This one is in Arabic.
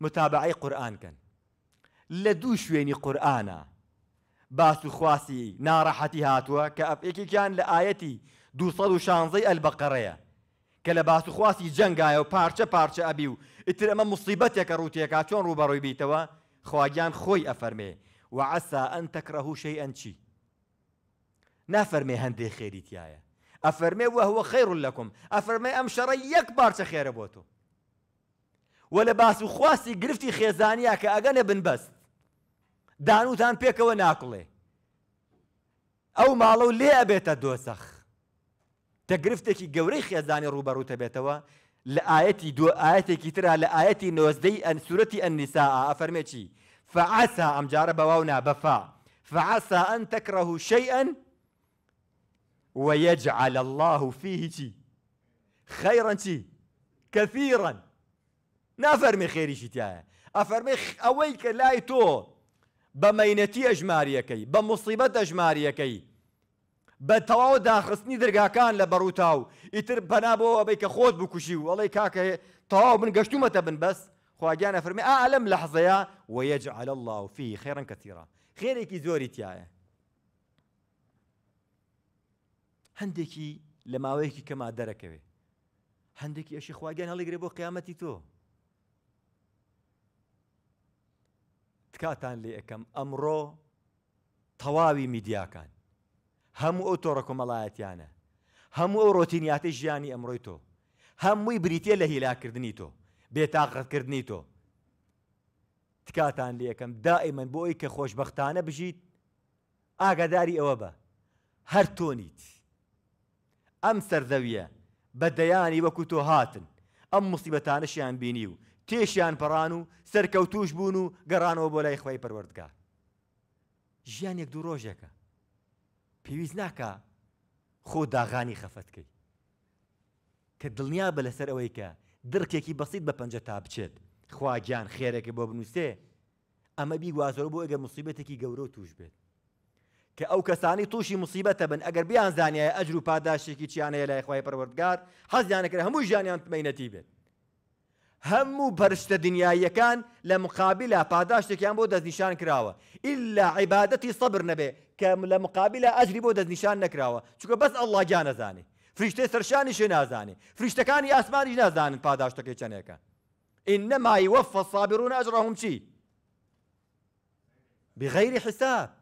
متابعي قرآن كان لدو شويني قرآن باس خواسي نارحتي هاتوا كأف إكي كان لآيتي دو صدو شانزي البقرية كلا باس خواسي جنگ آيو پارچة پارچة أبيو اتر اما مصيبتي كروتي كاتون روبرو بيتوا خواجان خوي أفرمي وعسى أن تكره شيئا شي نفرمي هندي خيري تيايا أفرمي وهو خير لكم أفرمي أم شري يكبر خير بوتو ولا لە باس و خواستی گرفتی خێزانیا کە دانو بنبەست دانوتان پێکەوە ناکڵێ او مالو و لێ ئەبێتە دۆسەخ تە گرفتێکی گەورەی خێزانی ڕوبەڕوتە بێتەوە لە ئاەتی دو ئاەتێکی ترا لە ئاەتی ان ئەن سوورەتی ئەنیسا ئەفەرمێکی فعسا ئەمجارە بەواونا بفا فعسا ان تەکڕەه شەیئەن ويجعل الله فيه خيرا كثيرا نفرمي خيري تایە أفرمي ئەوەی کە لای تو بە مەینەتی ئەژماریەکەی بە مصیبەت ئەژماریەکەی بە تەواو داخستنی دەرگاکان لە بەڕووتاو ئیتر بەنابەوە ئەبی کە خۆت بکوشی و ئەڵی کاکە تەواو من گەشتومەتە بن بس خواگیانە فەرمی اعلم لحظه حەزەیە وەیەجعل الله فی خێرن کەتیرا خێرێکی زۆری تایە هەندێکی لە ماوەیەکی کەما دەرەکەوێ هەندێکی ئەشی خواگیان اللي قريبو قيامتي تو کاتان لێ ئەەکەم ئەمڕۆ تەواوی میدیاکان هەموو ئەو تۆڕە کۆمەڵایەتیانە هەموو ئەو ڕۆتینیاتی ژیانی ئەمڕۆی تۆ هەمووی بریتە لە هیلاکردنی تۆ بێتاقەتکردنی تۆ تکاتان لێ یەکەم دائیمەن بۆ ئەوی کە خۆشببختانە بژیت ئاگاداری ئەوە بە هەر تۆنیت ئەم سەردەویە بە دەیانی وەکو تۆ هاتن ئەم مصیبەتانەشیان بینی و تێشیان پەڕان و سەرکەوتوش بوون و گەڕانەوە بۆ لای خۆی پەروەردگار ژیان یەک دوو ڕۆژێکە پێویست ناکە خۆ داغانی خەفەتکەی کە دڵنیا بە لەسەر ئەوەی کە درکێکی بەسییت بە پەنجە تا بچێت خواگیان خێرەکە بۆ بنووسێ ئەمە بیگوازۆرە بۆ ئەگە مصیبەتێکی گەورە و توش بێت کە ئەو کەسانی تووشی مصیبەتە بن ئەگەر بیان زانایە ئەجر و پاداشێکی چیانەیە لای خخوای پەروەردگار حەزیانەکرد هەموو ژیانیان تمەینەتی بێت همو برشت هەموو پەرشتە دنیاییەکان لە مقابلە پاداشتێکیان بۆ دەستنیشان کراوە ئللا عیباەتی سەبر نەبێ کە لە مقابلە شكرا بس الله جانا زاني بەس سرشاني شنا زاني سەرشانی شێ نازانێ جنا زاني نازانن پاداشتەکەی چەنێکە إنما يوفى الصابرون أجرهم شي بغير حساب